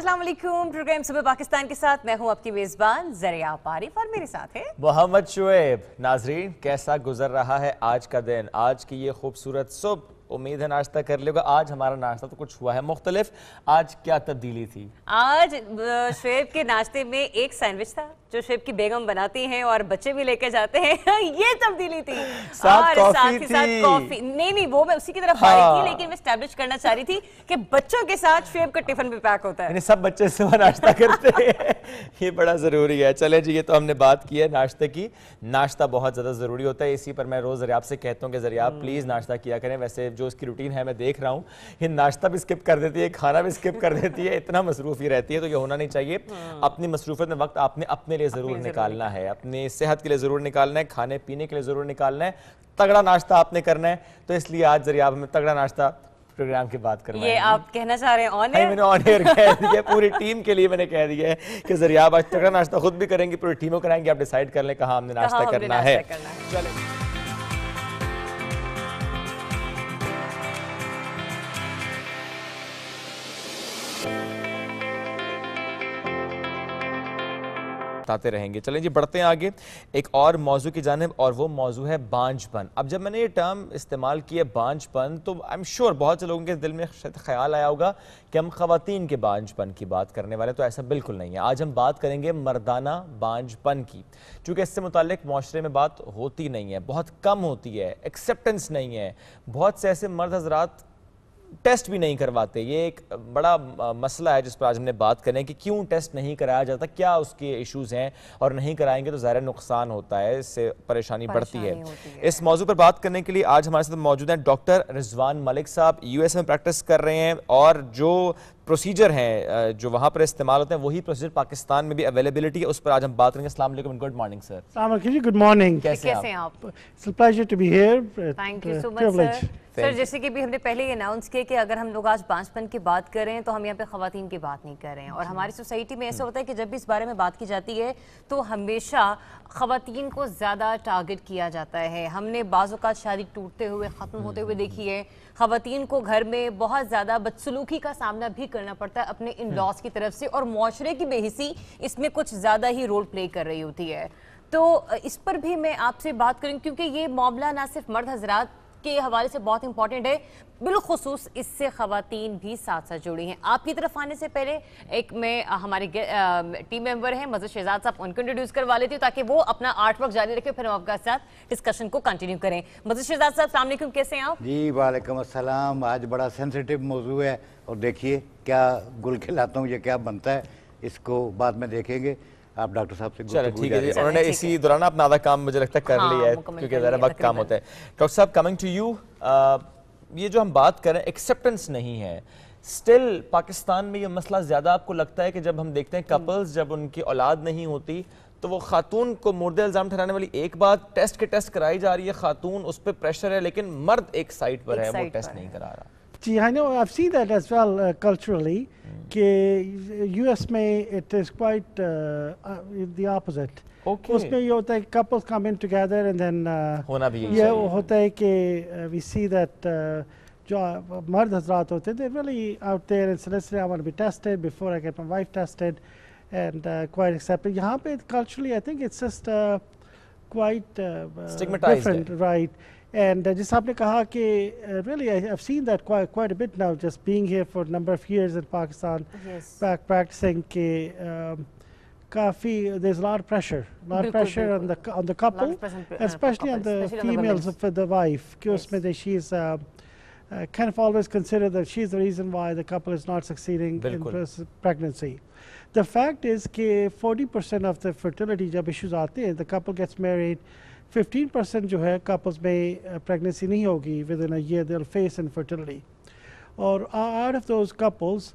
Aslam programme सुबह पाकिस्तान के साथ मैं हूं आपकी मेज़बान जरिया पारिफ और मेरे साथ है मोहम्मद शुएब नाजरीन कैसा गुजर रहा है आज का दिन आज की ये खूबसूरत सुबह उम्मीद है नाश्ता कर लेगा आज हमारा नाश्ता तो कुछ हुआ है मुख्तलिफ आज क्या तब्दीली थी आज शुएब के नाश्ते में एक सैंडविच था जो शेब की बेगम बनाती हैं और बच्चे भी लेके जाते हैं ये तब्दीली थी साथ और साथ ही साथ कॉफी नहीं नहीं वो मैं उसी की तरफ हाँ। थी लेकिन मैं करना चाह रही थी कि बच्चों के साथ शेब का टिफिन भी पैक होता है सब बच्चे से नाश्ता करते हैं ये बड़ा जरूरी है चले जी ये तो हमने बात की है नाश्ते की नाश्ता बहुत ज्यादा जरूरी होता है इसी पर मैं रोज जरिया से कहता हूँ कि जरिया प्लीज हम्म। नाश्ता किया करें वैसे जो उसकी रूटीन है मैं देख रहा हूँ ये नाश्ता भी स्किप कर देती है खाना भी स्किप कर देती है इतना मसरूफ ही रहती है तो ये होना नहीं चाहिए हम्म। अपनी मसरूफत में वक्त आपने अपने लिए ज़रूर निकालना है अपनी सेहत के लिए ज़रूर निकालना है खाने पीने के लिए ज़रूर निकालना है तगड़ा नाश्ता आपने करना है तो इसलिए आज जरिए आप हमें तगड़ा नाश्ता प्रोग्राम की बात कर ये आप कहना चाह रहे हैं ऑन एयर मैंने ऑन एयर कह दिया पूरी टीम के लिए मैंने कह दिया है कि जरिया आप आज तगड़ा नाश्ता खुद भी करेंगे पूरी टीमों कराएंगे आप डिसाइड कर लें कहा हमने नाश्ता करना है चलो बताते रहेंगे चलें जी बढ़ते हैं आगे एक और मौजू की जानब और वो मौजू है बांझपन अब जब मैंने ये टर्म इस्तेमाल किया बांझपन तो आई एम श्योर बहुत से लोगों के दिल में ख्याल आया होगा कि हम खातन के बांझपन की बात करने वाले तो ऐसा बिल्कुल नहीं है आज हम बात करेंगे मर्दाना बांझपन की चूँकि इससे मुतक माशरे में बात होती नहीं है बहुत कम होती है एक्सेप्टेंस नहीं है बहुत से ऐसे मर्द हजरात टेस्ट भी नहीं करवाते ये एक बड़ा मसला है जिस पर आज हमने बात करें कि क्यों टेस्ट नहीं कराया जाता क्या उसके इश्यूज हैं और नहीं कराएंगे तो ज़ाहिर नुकसान होता है इससे परेशानी, बढ़ती है।, है इस मौजू पर बात करने के लिए आज हमारे साथ मौजूद हैं डॉक्टर रिजवान मलिक साहब यूएस में प्रैक्टिस कर रहे हैं और जो प्रोसीजर हैं जो वहाँ पर इस्तेमाल होते हैं वही प्रोसीजर पाकिस्तान में भी अवेलेबिलिटी है उस पर आज हम बात करेंगे असल good morning sir good morning कैसे हैं आप सर जैसे कि भी हमने पहले ही अनाउंस किया कि अगर हम लोग आज बांसपन की बात कर रहे हैं तो हम यहाँ पे खातन की बात नहीं कर रहे हैं और हमारी सोसाइटी में ऐसा हम्म। होता है कि जब भी इस बारे में बात की जाती है तो हमेशा खातन को ज़्यादा टारगेट किया जाता है हमने बाज़ात शादी टूटते हुए ख़त्म होते हुए हम्म, देखी हम्म। है खातन को घर में बहुत ज़्यादा बदसलूकी का सामना भी करना पड़ता है अपने इन लॉस की तरफ से और माशरे की बेहिसी इसमें कुछ ज़्यादा ही रोल प्ले कर रही होती है तो इस पर भी मैं आपसे बात करूँ क्योंकि ये मामला ना सिर्फ मर्द हजरात के हवाले से बहुत इंपॉर्टेंट है बिलखसूस इससे खातन भी साथ साथ जुड़ी हैं आपकी तरफ आने से पहले एक में हमारे टीम मेंबर हैं मजर शहजाद साहब उनको इंट्रोड्यूस करवा लेती हूँ ताकि वो अपना आर्ट वर्क जारी रखें फिर हम आपके साथ डिस्कशन को कंटिन्यू करें मजर शहजाद साहब सामने कैसे हैं आप जी वालेकुम असलम आज बड़ा सेंसिटिव मौजू है और देखिए क्या गुल खिलाता हूँ ये क्या बनता है इसको बाद में देखेंगे आप डॉक्टर साहब से चलो ठीक है उन्होंने इसी दौरान अपना आधा काम मुझे लगता है कर हाँ, लिया है क्योंकि ज़रा वक्त काम होता है डॉक्टर साहब कमिंग टू यू ये जो हम बात करें एक्सेप्टेंस नहीं है स्टिल पाकिस्तान में ये मसला ज़्यादा आपको लगता है कि जब हम देखते हैं कपल्स हम्म। जब उनकी औलाद नहीं होती तो वो खातून को मुर्दे इल्ज़ाम ठहराने वाली एक बात टेस्ट के टेस्ट कराई जा रही है खातून उस पर प्रेशर है लेकिन मर्द एक साइड पर एक है वो टेस्ट नहीं करा रहा जी I know I seen that as well culturally कि यूएस में it is quite the opposite उसमें ये होता है couples come in together and then होना भी ये होता है कि वी सी दैट जो मर्द हजरात होते थे really out there and soliciting I want be tested before I get my wife tested and quite accepted यहाँ पे culturally I think it's just quite uh, uh, different, it. right? And uh, just आपने कहा कि uh, really I, have seen that quite quite a bit now, just being here for a number of years in Pakistan, yes. back practicing ke, um, kafi, there's a lot of pressure, a lot of pressure bilkul. on the on the couple, uh, especially on the especially females, on the for the wife. Yes. She is. Uh, um, uh, kind of always consider that she's the reason why the couple is not succeeding in pregnancy. The fact is that 40% of the fertility issues are there, the couple gets married, 15% of couples may uh, pregnancy nahi hogi. within a year they'll face infertility. Or out of those couples,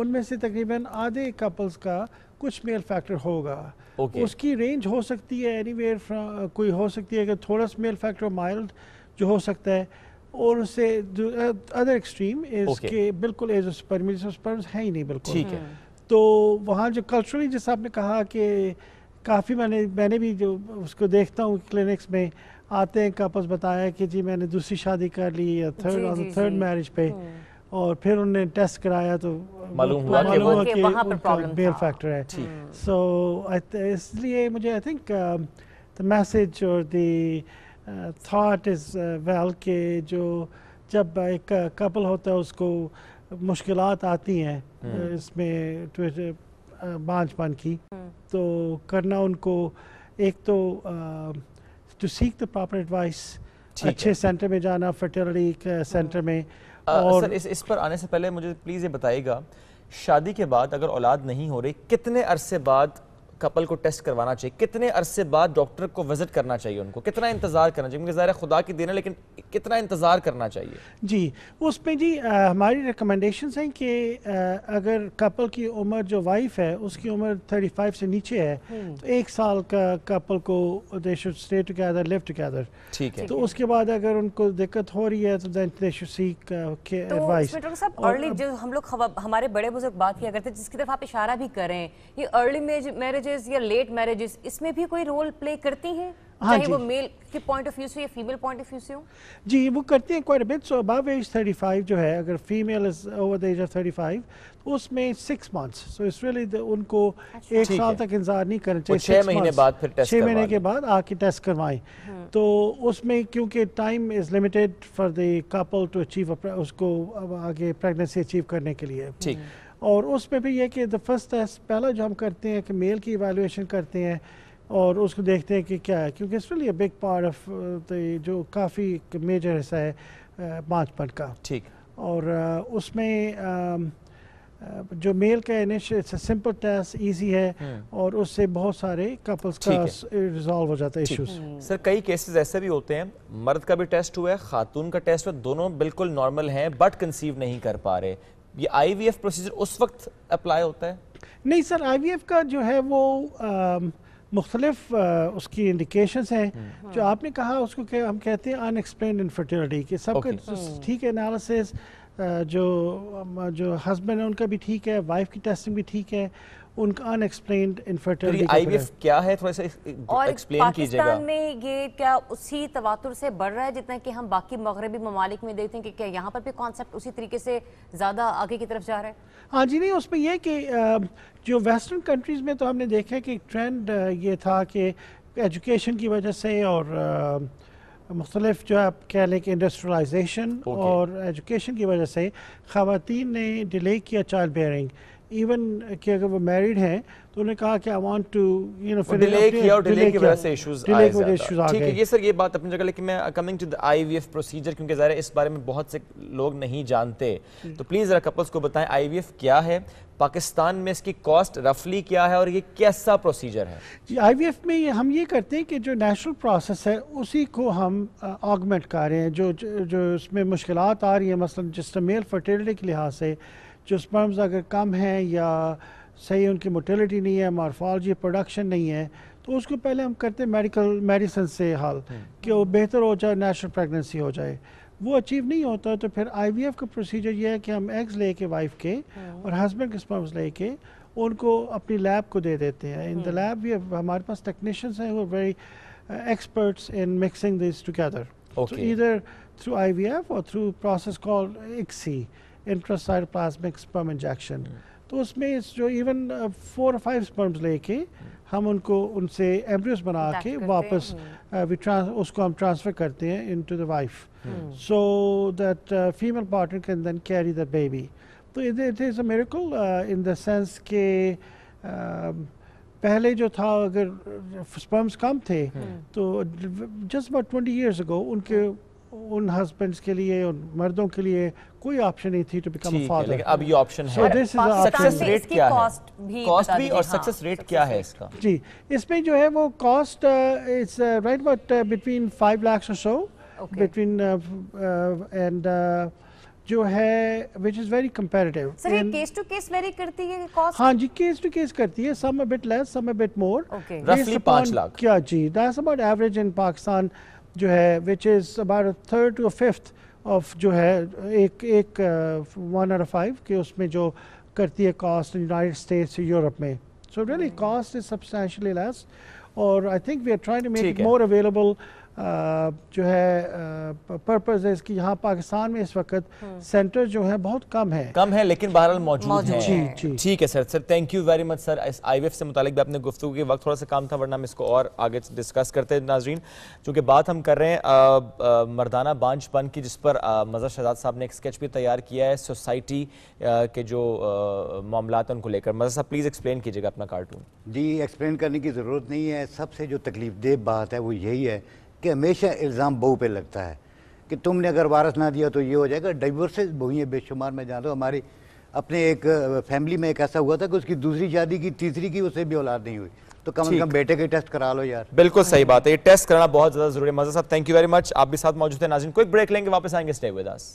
उनमें से तकरीबन आधे couples का कुछ male factor होगा okay. उसकी range हो सकती है एनी वेयर कोई हो सकती है अगर थोड़ा सा मेल फैक्टर माइल्ड जो हो सकता है और उससे अदर एक्सट्रीम इसके बिल्कुल एज स्पर्म्स है ही नहीं बिल्कुल ठीक है हम्म। तो वहाँ जो कल्चरली जैसे आपने कहा कि काफ़ी मैंने मैंने भी जो उसको देखता हूँ क्लिनिक्स में आते हैं कपल्स बताया कि जी मैंने दूसरी शादी कर ली या थर्ड थर्ड मैरिज पे हम्म। और फिर उनने टेस्ट कराया तो मालूम हुआ कि वहाँ पर प्रॉब्लम बेल फैक्टर है सो इसलिए मुझे आई थिंक द मैसेज और द थॉट इज़ वेल के जो जब एक कपल uh, होता है उसको मुश्किल आती हैं हम्म। uh, इसमें uh, बांझ पान की हम्म। तो करना उनको एक तो to seek the proper advice अच्छे सेंटर में जाना फर्टिलिटी हम्म। सेंटर में और सर इस इस पर आने से पहले मुझे प्लीज़ ये बताइएगा शादी के बाद अगर औलाद नहीं हो रही कितने अरसे बाद कपल को टेस्ट करवाना चाहिए कितने अरसे बाद डॉक्टर को विजिट करना चाहिए उनको कितना इंतज़ार करना चाहिए क्योंकि ज़ाहिर खुदा की देना लेकिन कितना इंतज़ार करना चाहिए जी उसमें जी आ, हमारी रिकमेंडेशन हैं कि अगर कपल की उम्र जो वाइफ है उसकी उम्र 35 से नीचे है हम्म। तो एक साल का कपल को they should stay together live together ठीक है तो उसके बाद अगर उनको दिक्कत हो रही है तो then they should seek advice doctor साहब अर्ली जो हम लोग हमारे बड़े बुजुर्ग बात किया करते जिसकी तरफ आप इशारा भी करें ये अर्ली मैरिज मैरिजेस या लेट मैरिजेस इसमें भी कोई रोल प्ले करती हैं हाँ चाहे वो मेल के पॉइंट ऑफ व्यू से या फीमेल पॉइंट ऑफ व्यू से हो जी वो करते हैं quite a bit so above age 35 जो है अगर female is over the age of 35 तो उसमें 6 मंथ्स सो इट्स रियली उनको अच्छा। एक साल तक इंतजार नहीं करना चाहिए 6 महीने बाद फिर टेस्ट 6 महीने के बाद आके टेस्ट करवाएं हम्म। तो उसमें क्योंकि time is limited for the couple to achieve उसको आगे प्रेगनेंसी अचीव करने के लिए ठीक हम्म। और उसमें भी ये कि द फर्स्ट टेस्ट पहला जो हम करते हैं कि मेल की इवेलुएशन करते हैं और उसको देखते हैं कि क्या है क्योंकि इस वाली बिग पार्ट ऑफ द जो काफ़ी मेजर हिस्सा है uh, पट का ठीक और uh, उसमें um, uh, जो मेल का इनिशिएट सिंपल टेस्ट इजी है हम्म। और उससे बहुत सारे कपल्स का रिजॉल्व हो जाता है इश्यूज हम्म। सर कई केसेस ऐसे भी होते हैं मर्द का भी टेस्ट हुआ है खातून का टेस्ट हुआ दोनों बिल्कुल नॉर्मल हैं बट कंसीव नहीं कर पा रहे ये आईवीएफ प्रोसीजर उस वक्त अप्लाई होता है नहीं सर आईवीएफ का जो है वो मुख्तलिफ उसकी इंडिकेशंस हैं हम्म। जो आपने कहा उसको कह, हम कहते हैं अनएक्सप्लेन इनफर्टिलिटी के सबके ठीक है एनालिसिस जो जो हस्बैंड है उनका भी ठीक है वाइफ की टेस्टिंग भी ठीक है उनका अनएक्सप्लेन्ड इनफर्टिलिटी आईवीएफ क्या है थोड़ा सा एक्सप्लेन कीजिएगा और पाकिस्तान में ये क्या उसी तवातुर से बढ़ रहा है जितना कि हम बाकी मगरबी ममालिक में देखते हैं कि क्या यहाँ पर भी कॉन्सेप्ट उसी तरीके से ज़्यादा आगे की तरफ जा रहा है हाँ जी नहीं उसमें यह कि जो वेस्टर्न कंट्रीज़ में तो हमने देखा कि ट्रेंड ये था कि एजुकेशन की वजह से और मुख्तलिफ जो आप कह लें कि इंडस्ट्रलाइजेशन okay. और एजुकेशन की वजह से ख़वान ने डिले किया चाइल्ड बेयरिंग इवन कि अगर वो मैरिड हैं तो उन्होंने कहा कि I want to you know फिर डिले किया और डिले की वजह से इश्यूज आए ठीक है ये सर ये बात अपनी जगह लेकिन मैं coming to the IVF procedure क्योंकि ज़ाहिर इस बारे में बहुत से लोग नहीं जानते हम्म। तो प्लीज़ ज़रा कपल्स को बताएं आईवीएफ क्या है पाकिस्तान में इसकी कॉस्ट रफली क्या है और ये कैसा प्रोसीजर है जी आईवीएफ में ये हम ये करते हैं कि जो नेचुरल प्रोसेस है उसी को हम ऑगमेंट uh, कर रहे हैं जो जो उसमें मुश्किल आ रही है मसलन जिस मेल फर्टिलिटी के लिहाज से जो स्पर्म्स अगर कम हैं या सही उनकी मोटिलिटी नहीं है मार्फॉलजी प्रोडक्शन नहीं है तो उसको पहले हम करते हैं मेडिकल मेडिसिन से हाल हम्म। कि वो बेहतर हो जाए नेचुरल प्रेगनेंसी हो जाए वो अचीव नहीं होता तो फिर आईवीएफ का प्रोसीजर ये है कि हम एग्स लेके वाइफ के हम्म। और हस्बैंड के स्पर्म्स लेके उनको अपनी लैब को दे देते हैं इन द लैब भी हमारे पास टेक्नीशियंस हैं वो very experts in mixing this together इधर थ्रू आई वी एफ और through process call ICSI intracytoplasmic sperm injection तो उसमें जो इवन फोर फाइव स्पर्म्स लेके hmm. हम उनको उनसे एम्ब्रियोस बना के वापस वी hmm. uh, उसको हम ट्रांसफ़र करते हैं into the wife so that female partner can then carry the baby तो it is a miracle in the sense के um, पहले जो था अगर स्पर्म्स uh, कम थे hmm. तो just about twenty years ago उनके उन हस्बैंड्स के लिए उन मर्दों के लिए कोई ऑप्शन नहीं थी टू बिकम फादर लेकिन अब ये ऑप्शन है सक्सेस रेट क्या है कॉस्ट भी कॉस्ट भी और सक्सेस रेट हाँ, क्या है इसका जी इसमें जो है वो cost it's right but between 5 lakh और सो बिटवीन एंड जो है which is very comparative sir ये केस टू केस वेरी करती है कॉस्ट हां जी केस टू केस करती है some a bit less some a bit more रफली 5 लाख क्या जी that's about average in Pakistan जो है which is about third to fifth of जो है एक एक वन और फाइव के उसमें जो करती है कॉस्ट यूनाइटेड स्टेट्स यूरोप में so really cost is substantially less और I think we are trying to make more available जो है पर्पज है इसकी यहाँ पाकिस्तान में इस वक्त सेंटर हम्म। जो है बहुत कम है कम है लेकिन बहरहाल मौजूद है जी जी ठीक है sir sir thank you very much sir इस आई से मुतालिक भी आपने गुफ्तु के वक्त थोड़ा सा काम था वरना हम इसको और आगे डिस्कस करते हैं नाजरीन चूँकि बात हम कर रहे हैं मरदाना बांझ पन की जिस पर मज़र शहजाद साहब ने एक स्केच भी तैयार किया है सोसाइटी के जो मामला उनको लेकर मज़र साहब प्लीज़ एक्सप्लेन कीजिएगा अपना कार्टून जी एक्सप्लेन करने की ज़रूरत नहीं है सबसे जो तकलीफ देह बात है वो यही है कि हमेशा इल्ज़ाम बहू पे लगता है कि तुमने अगर वारस ना दिया तो ये हो जाएगा डाइवर्सेस बहुएँ बेशुमार मैं जानता हूँ हमारी अपने एक फैमिली में एक ऐसा हुआ था कि उसकी दूसरी शादी की तीसरी की उसे भी औलाद नहीं हुई तो कम से कम बेटे के टेस्ट करा लो यार बिल्कुल सही बात है ये टेस्ट कराना बहुत ज्यादा जरूरी है मजा साहब थैंक यू वेरी मच आप भी साथ मौजूद है नाजिन कोई ब्रेक लेंगे वापस आएंगे स्टे विद अस